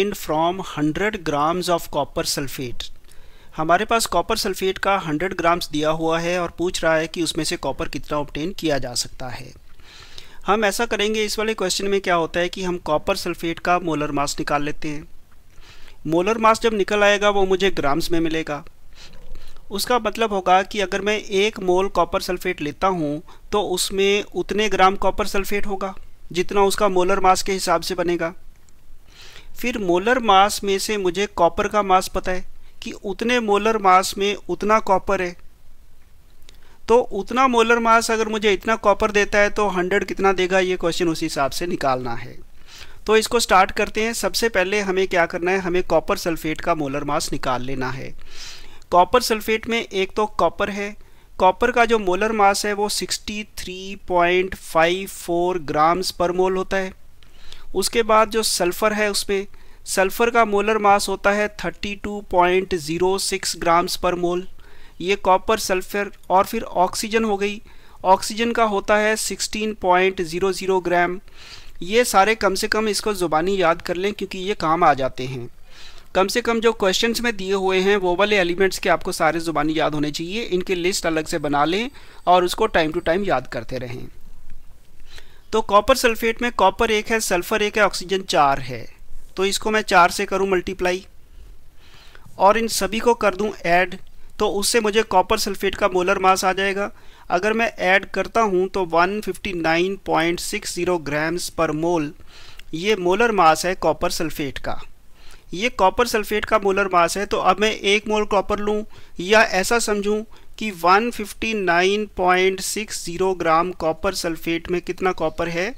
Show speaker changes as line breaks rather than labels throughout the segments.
in from 100 grams of copper sulphate हमारे पास copper sulphate का 100 ग्राम्स दिया हुआ है और पूछ रहा है कि उसमें से कॉपर कितना ऑप्टेन किया जा सकता है हम ऐसा करेंगे इस वाले क्वेश्चन में क्या होता है कि हम कॉपर सल्फेट का मोलर मास निकाल लेते हैं मोलर मास जब निकल आएगा वो मुझे ग्राम्स में मिलेगा उसका मतलब होगा कि अगर मैं एक मोल कॉपर सल्फेट लेता हूँ तो उसमें उतने ग्राम कॉपर सल्फेट होगा जितना उसका मोलर मास के हिसाब से बनेगा फिर मोलर मास में से मुझे कॉपर का मास पता है कि उतने मोलर मास में उतना कॉपर है तो उतना मोलर मास अगर मुझे इतना कॉपर देता है तो 100 कितना देगा ये क्वेश्चन उसी हिसाब से निकालना है तो इसको स्टार्ट करते हैं सबसे पहले हमें क्या करना है हमें कॉपर सल्फेट का मोलर मास निकाल लेना है कॉपर सल्फेट में एक तो कॉपर है कॉपर का जो मोलर मास है वो 63.54 ग्राम्स पर मोल होता है उसके बाद जो सल्फ़र है उस पर सल्फ़र का मोलर मास होता है 32.06 ग्राम्स पर मोल ये कॉपर सल्फ़र और फिर ऑक्सीजन हो गई ऑक्सीजन का होता है 16.00 ग्राम ये सारे कम से कम इसको ज़ुबानी याद कर लें क्योंकि ये काम आ जाते हैं कम से कम जो क्वेश्चंस में दिए हुए हैं वो वाले एलिमेंट्स के आपको सारे ज़ुबानी याद होने चाहिए इनके लिस्ट अलग से बना लें और उसको टाइम टू टाइम याद करते रहें तो कॉपर सल्फेट में कॉपर एक है सल्फर एक है ऑक्सीजन चार है तो इसको मैं चार से करूँ मल्टीप्लाई और इन सभी को कर दूँ ऐड तो उससे मुझे कॉपर सल्फेट का मोलर मास आ जाएगा अगर मैं ऐड करता हूँ तो 159.60 ग्राम्स पर मोल ये मोलर मास है कॉपर सल्फेट का ये कॉपर सल्फेट का मोलर मास है तो अब मैं एक मोल कॉपर लूँ या ऐसा समझूँ कि 159.60 ग्राम कॉपर सल्फेट में कितना कॉपर है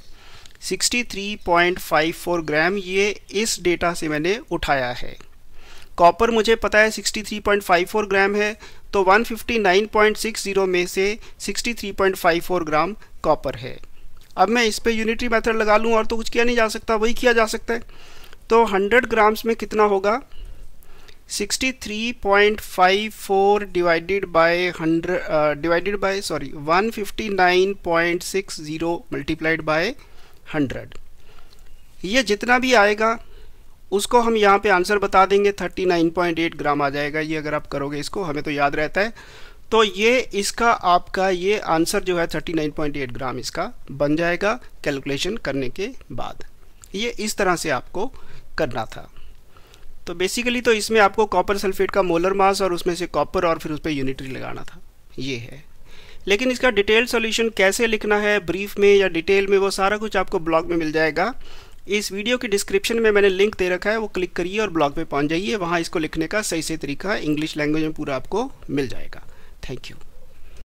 63.54 ग्राम ये इस डेटा से मैंने उठाया है कॉपर मुझे पता है 63.54 ग्राम है तो 159.60 में से 63.54 ग्राम कॉपर है अब मैं इस पे यूनिटरी मेथड लगा लूँ और तो कुछ किया नहीं जा सकता वही किया जा सकता है तो 100 ग्राम्स में कितना होगा 63.54 divided by 100 uh, divided by sorry 159.60 multiplied by 100 ये जितना भी आएगा उसको हम यहाँ पे आंसर बता देंगे 39.8 ग्राम आ जाएगा ये अगर आप करोगे इसको हमें तो याद रहता है तो ये इसका आपका ये आंसर जो है 39.8 ग्राम इसका बन जाएगा कैलकुलेशन करने के बाद ये इस तरह से आपको करना था तो बेसिकली तो इसमें आपको कॉपर सल्फेट का मोलर मास और उसमें से कॉपर और फिर उस पर यूनिटरी लगाना था ये है लेकिन इसका डिटेल सॉल्यूशन कैसे लिखना है ब्रीफ में या डिटेल में वो सारा कुछ आपको ब्लॉग में मिल जाएगा इस वीडियो के डिस्क्रिप्शन में मैंने लिंक दे रखा है वो क्लिक करिए और ब्लॉग पे पहुंच जाइए वहाँ इसको लिखने का सही सही तरीका इंग्लिश लैंग्वेज में पूरा आपको मिल जाएगा थैंक यू